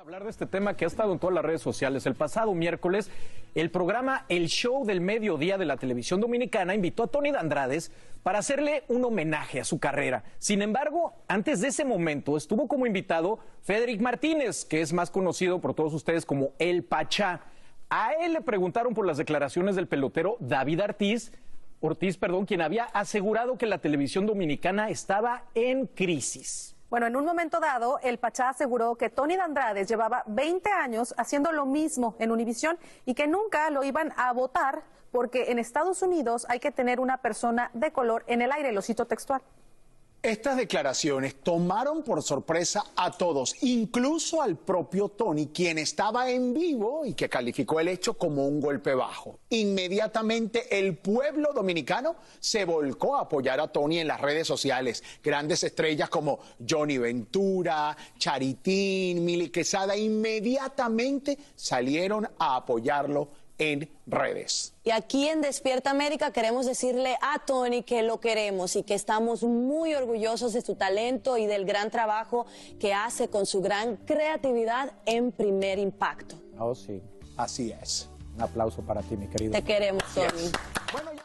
hablar de este tema que ha estado en todas las redes sociales. El pasado miércoles, el programa El Show del Mediodía de la Televisión Dominicana invitó a Tony Dandrades para hacerle un homenaje a su carrera. Sin embargo, antes de ese momento estuvo como invitado Federic Martínez, que es más conocido por todos ustedes como El Pachá. A él le preguntaron por las declaraciones del pelotero David Ortiz, Ortiz, perdón, quien había asegurado que la televisión dominicana estaba en crisis. Bueno, en un momento dado, el Pachá aseguró que Tony Dandrades llevaba 20 años haciendo lo mismo en Univisión y que nunca lo iban a votar porque en Estados Unidos hay que tener una persona de color en el aire, lo cito textual. Estas declaraciones tomaron por sorpresa a todos, incluso al propio Tony, quien estaba en vivo y que calificó el hecho como un golpe bajo. Inmediatamente el pueblo dominicano se volcó a apoyar a Tony en las redes sociales. Grandes estrellas como Johnny Ventura, Charitín, Mili Quesada, inmediatamente salieron a apoyarlo en redes. Y aquí en Despierta América queremos decirle a Tony que lo queremos y que estamos muy orgullosos de su talento y del gran trabajo que hace con su gran creatividad en primer impacto. Oh, sí. Así es. Un aplauso para ti, mi querido. Te queremos, Tony.